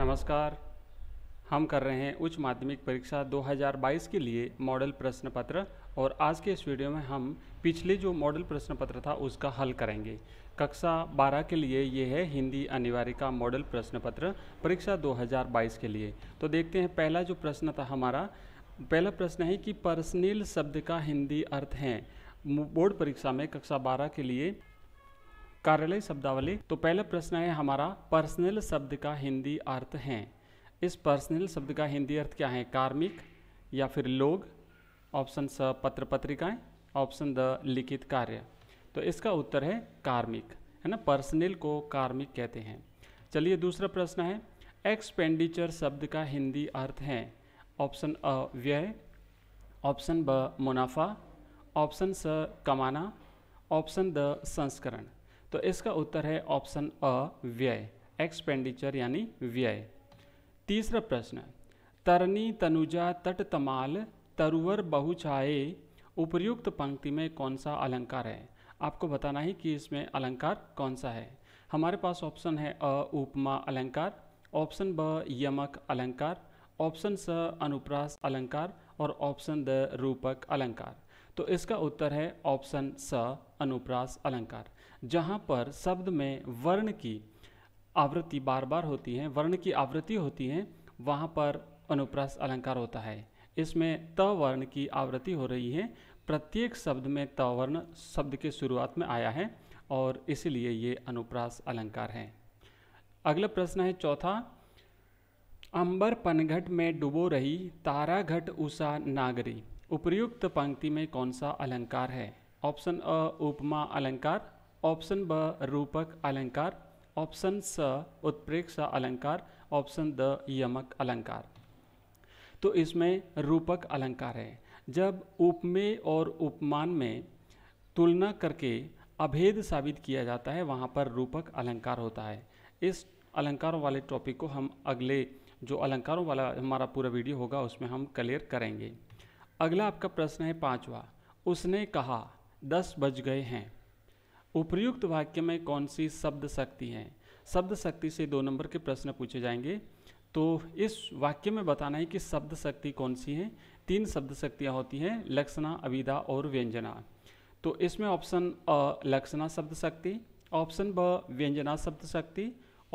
नमस्कार हम कर रहे हैं उच्च माध्यमिक परीक्षा 2022 के लिए मॉडल प्रश्न पत्र और आज के इस वीडियो में हम पिछले जो मॉडल प्रश्न पत्र था उसका हल करेंगे कक्षा 12 के लिए ये है हिंदी अनिवार्य का मॉडल प्रश्न पत्र परीक्षा 2022 के लिए तो देखते हैं पहला जो प्रश्न था हमारा पहला प्रश्न है कि पर्सनल शब्द का हिंदी अर्थ है बोर्ड परीक्षा में कक्षा 12 के लिए कार्यालय शब्दावली तो पहला प्रश्न है हमारा पर्सनल शब्द का हिंदी अर्थ है इस पर्सनल शब्द का हिंदी अर्थ क्या है कार्मिक या फिर लोग ऑप्शन स पत्र पत्रिकाएं ऑप्शन द लिखित कार्य तो इसका उत्तर है कार्मिक है ना पर्सनल को कार्मिक कहते हैं चलिए दूसरा प्रश्न है एक्सपेंडिचर शब्द का हिंदी अर्थ है ऑप्शन अ व्यय ऑप्शन ब मुनाफा ऑप्शन स कमाना ऑप्शन द संस्करण तो इसका उत्तर है ऑप्शन अ व्यय एक्सपेंडिचर यानी व्यय तीसरा प्रश्न तरनी तनुजा तट तमाल तरुवर बहु उपयुक्त उपर्युक्त पंक्ति में कौन सा अलंकार है आपको बताना है कि इसमें अलंकार कौन सा है हमारे पास ऑप्शन है अ उपमा अलंकार ऑप्शन ब यमक अलंकार ऑप्शन स अनुप्रास अलंकार और ऑप्शन द रूपक अलंकार तो इसका उत्तर है ऑप्शन स अनुप्रास अलंकार जहाँ पर शब्द में वर्ण की आवृत्ति बार बार होती है वर्ण की आवृत्ति होती है वहाँ पर अनुप्रास अलंकार होता है इसमें त वर्ण की आवृत्ति हो रही है प्रत्येक शब्द में त वर्ण शब्द के शुरुआत में आया है और इसलिए ये अनुप्रास अलंकार है अगला प्रश्न है चौथा अंबर पनघट में डुबो रही तारा घट उषा नागरी उपयुक्त पंक्ति में कौन सा अलंकार है ऑप्शन अ उपमा अलंकार ऑप्शन ब रूपक अलंकार ऑप्शन स उत्प्रेक्ष अलंकार ऑप्शन द यमक अलंकार तो इसमें रूपक अलंकार है जब उपमेय और उपमान में तुलना करके अभेद साबित किया जाता है वहाँ पर रूपक अलंकार होता है इस अलंकारों वाले टॉपिक को हम अगले जो अलंकारों वाला हमारा पूरा वीडियो होगा उसमें हम क्लियर करेंगे अगला आपका प्रश्न है पांचवा उसने कहा दस बज गए हैं उपयुक्त वाक्य में कौन सी शब्द शक्ति है शब्द शक्ति से दो नंबर के प्रश्न पूछे जाएंगे तो इस वाक्य में बताना है कि शब्द शक्ति कौन सी है तीन शब्द शक्तियाँ होती हैं लक्षणा अविदा और व्यंजना तो इसमें ऑप्शन अ लक्षणा शब्द शक्ति ऑप्शन ब व्यंजना शब्द शक्ति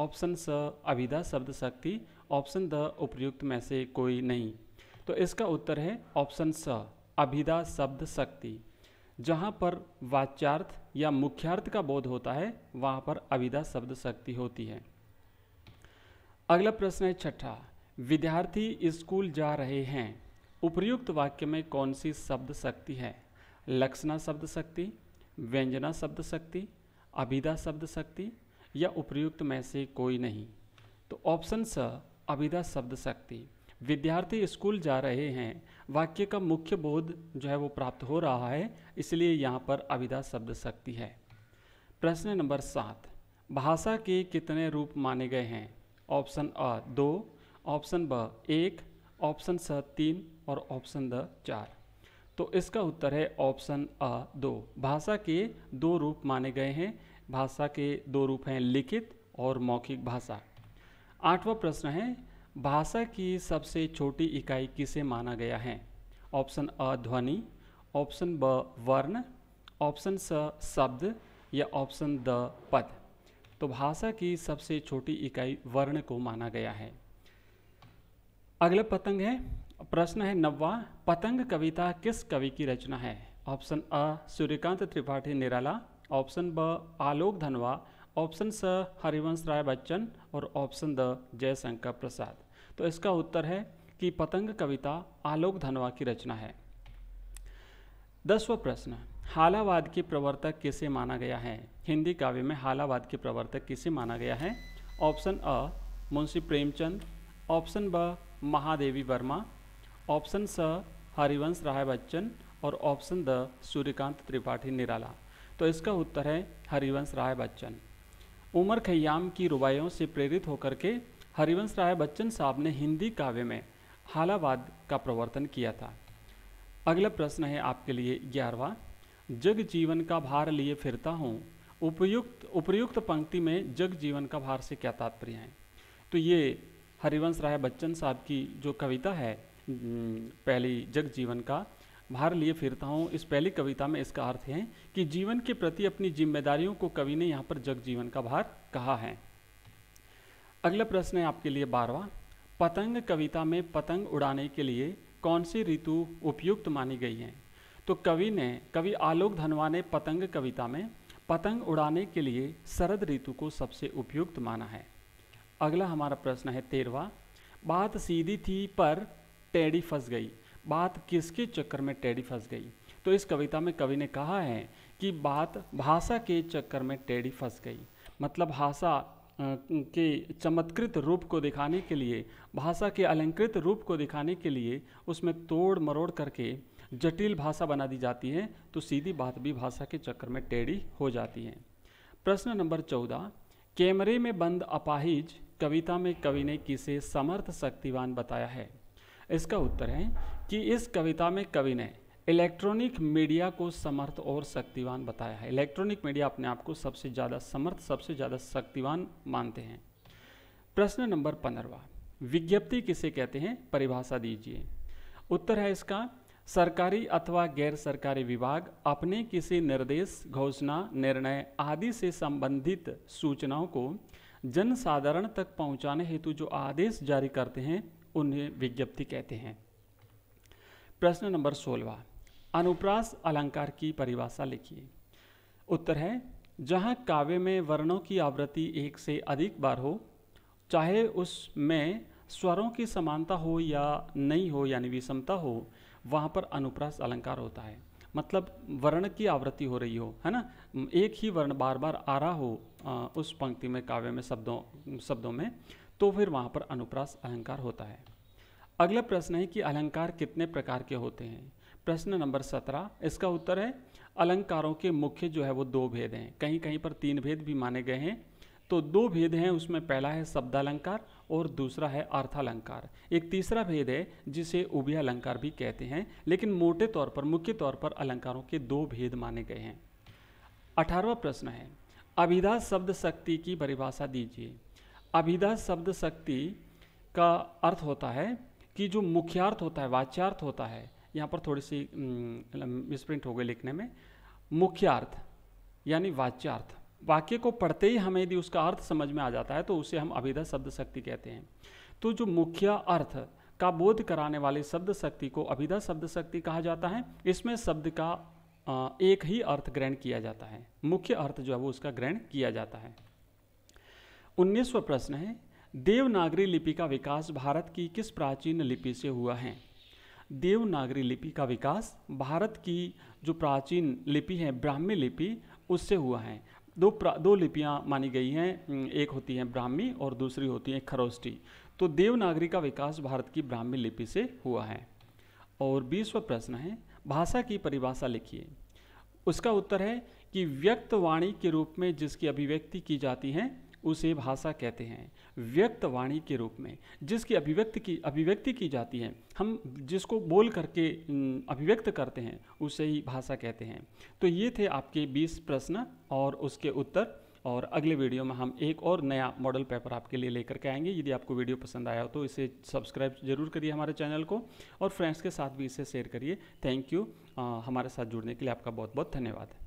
ऑप्शन स अविदा शब्द शक्ति ऑप्शन द उपयुक्त में से कोई नहीं तो इसका उत्तर है ऑप्शन स अभिधा शब्द शक्ति जहाँ पर वाच्यार्थ या मुख्यार्थ का बोध होता है वहाँ पर अभिधा शब्द शक्ति होती है अगला प्रश्न है छठा विद्यार्थी स्कूल जा रहे हैं उपर्युक्त वाक्य में कौन सी शब्द शक्ति है लक्षणा शब्द शक्ति व्यंजना शब्द शक्ति अभिधा शब्द शक्ति या उपर्युक्त में से कोई नहीं तो ऑप्शन स अभिधा शब्द शक्ति विद्यार्थी स्कूल जा रहे हैं वाक्य का मुख्य बोध जो है वो प्राप्त हो रहा है इसलिए यहाँ पर अविदा शब्द शक्ति है प्रश्न नंबर सात भाषा के कितने रूप माने गए हैं ऑप्शन अ दो ऑप्शन ब एक ऑप्शन स तीन और ऑप्शन द चार तो इसका उत्तर है ऑप्शन अ दो भाषा के दो रूप माने गए हैं भाषा के दो रूप हैं लिखित और मौखिक भाषा आठवां प्रश्न है भाषा की सबसे छोटी इकाई किसे माना गया है ऑप्शन अ ध्वनि ऑप्शन ब वर्ण ऑप्शन स शब्द या ऑप्शन द पद तो भाषा की सबसे छोटी इकाई वर्ण को माना गया है अगला पतंग है प्रश्न है नब्बा पतंग कविता किस कवि की रचना है ऑप्शन अ सूर्यकांत त्रिपाठी निराला ऑप्शन ब आलोक धनवा ऑप्शन स हरिवंश राय बच्चन और ऑप्शन द जयशंकर प्रसाद तो इसका उत्तर है कि पतंग कविता आलोक धनवा की रचना है दसवा प्रश्न हालावाद के प्रवर्तक किसे माना गया है हिंदी काव्य में हालावाद के प्रवर्तक किसे माना गया है ऑप्शन अ मुंशी प्रेमचंद ऑप्शन ब महादेवी वर्मा ऑप्शन स हरिवंश राय बच्चन और ऑप्शन द सूर्यकांत त्रिपाठी निराला तो इसका उत्तर है हरिवंश राय बच्चन उमर खयाम की रुबाइयों से प्रेरित होकर के हरिवंश राय बच्चन साहब ने हिंदी काव्य में हालावाद का प्रवर्तन किया था अगला प्रश्न है आपके लिए ग्यारहवा जग जीवन का भार लिए फिरता हूँ उपयुक्त उपयुक्त पंक्ति में जग जीवन का भार से क्या तात्पर्य है तो ये हरिवंश राय बच्चन साहब की जो कविता है पहली जग जीवन का भार लिए फिरता हूँ इस पहली कविता में इसका अर्थ है कि जीवन के प्रति अपनी जिम्मेदारियों को कवि ने यहाँ पर जग जीवन का भार कहा है अगला प्रश्न है आपके लिए बारवा पतंग कविता में पतंग उड़ाने के लिए कौन सी ऋतु उपयुक्त मानी गई है तो कवि ने कवि आलोक धनवा ने पतंग कविता में पतंग उड़ाने के लिए शरद ऋतु को सबसे उपयुक्त माना है अगला हमारा प्रश्न है तेरवा बात सीधी थी पर टेढ़ी फंस गई बात किसके चक्कर में टेढ़ी फंस गई तो इस कविता में कवि ने कहा है कि बात भाषा के चक्कर में टेढ़ी फंस गई मतलब भाषा के चमत्कृत रूप को दिखाने के लिए भाषा के अलंकृत रूप को दिखाने के लिए उसमें तोड़ मरोड़ करके जटिल भाषा बना दी जाती है तो सीधी बात भी भाषा के चक्कर में टेढ़ी हो जाती है प्रश्न नंबर चौदह कैमरे में बंद अपाहिज कविता में कवि ने किसे समर्थ शक्तिवान बताया है इसका उत्तर है कि इस कविता में कवि ने इलेक्ट्रॉनिक मीडिया को समर्थ और शक्तिवान बताया है इलेक्ट्रॉनिक मीडिया अपने आप को सबसे ज़्यादा समर्थ सबसे ज़्यादा शक्तिवान मानते हैं प्रश्न नंबर पंद्रवा विज्ञप्ति किसे कहते हैं परिभाषा दीजिए उत्तर है इसका सरकारी अथवा गैर सरकारी विभाग अपने किसी निर्देश घोषणा निर्णय आदि से संबंधित सूचनाओं को जन साधारण तक पहुंचाने हेतु जो आदेश जारी करते हैं उन्हें विज्ञप्ति कहते हैं प्रश्न नंबर सोलवा अनुप्रास अलंकार की परिभाषा लिखिए उत्तर है जहाँ काव्य में वर्णों की आवृत्ति एक से अधिक बार हो चाहे उसमें स्वरों की समानता हो या नहीं हो यानी विषमता हो वहाँ पर अनुप्रास अलंकार होता है मतलब वर्ण की आवृत्ति हो रही हो है ना एक ही वर्ण बार बार आ रहा हो आ, उस पंक्ति में काव्य में शब्दों शब्दों में तो फिर वहाँ पर अनुप्रास अलंकार होता है अगला प्रश्न है कि अलंकार कितने प्रकार के होते हैं प्रश्न नंबर सत्रह इसका उत्तर है अलंकारों के मुख्य जो है वो दो भेद हैं कहीं कहीं पर तीन भेद भी माने गए हैं तो दो भेद हैं उसमें पहला है शब्दालंकार और दूसरा है अर्थालंकार एक तीसरा भेद है जिसे अलंकार भी कहते हैं लेकिन मोटे तौर पर मुख्य तौर पर अलंकारों के दो भेद माने गए हैं अठारवा प्रश्न है अभिधा शब्द शक्ति की परिभाषा दीजिए अभिधा शब्द शक्ति का अर्थ होता है कि जो मुख्यार्थ होता है वाच्यार्थ होता है यहाँ पर थोड़ी सी मिसप्रिंट मतलब हो गई लिखने में मुख्य अर्थ यानी वाच्यार्थ वाक्य को पढ़ते ही हमें यदि उसका अर्थ समझ में आ जाता है तो उसे हम अभिधा शब्द शक्ति कहते हैं तो जो मुख्य अर्थ का बोध कराने वाले शब्द शक्ति को अभिधा शब्द शक्ति कहा जाता है इसमें शब्द का एक ही अर्थ ग्रहण किया जाता है मुख्य अर्थ जो है वो उसका ग्रहण किया जाता है उन्नीसवा प्रश्न है देवनागरी लिपि का विकास भारत की किस प्राचीन लिपि से हुआ है देवनागरी लिपि का विकास भारत की जो प्राचीन लिपि है ब्राह्मी लिपि उससे हुआ है दो दो लिपियाँ मानी गई हैं एक होती है ब्राह्मी और दूसरी होती है खरोष्टी तो देवनागरी का विकास भारत की ब्राह्मी लिपि से हुआ है और बीसवा प्रश्न है भाषा की परिभाषा लिखिए उसका उत्तर है कि व्यक्त वाणी के रूप में जिसकी अभिव्यक्ति की जाती है उसे भाषा कहते हैं व्यक्त वाणी के रूप में जिसकी अभिव्यक्ति की अभिव्यक्ति की जाती है हम जिसको बोल करके अभिव्यक्त करते हैं उसे ही भाषा कहते हैं तो ये थे आपके 20 प्रश्न और उसके उत्तर और अगले वीडियो में हम एक और नया मॉडल पेपर आपके लिए लेकर के आएंगे यदि आपको वीडियो पसंद आया हो तो इसे सब्सक्राइब जरूर करिए हमारे चैनल को और फ्रेंड्स के साथ भी इसे शेयर करिए थैंक यू हमारे साथ जुड़ने के लिए आपका बहुत बहुत धन्यवाद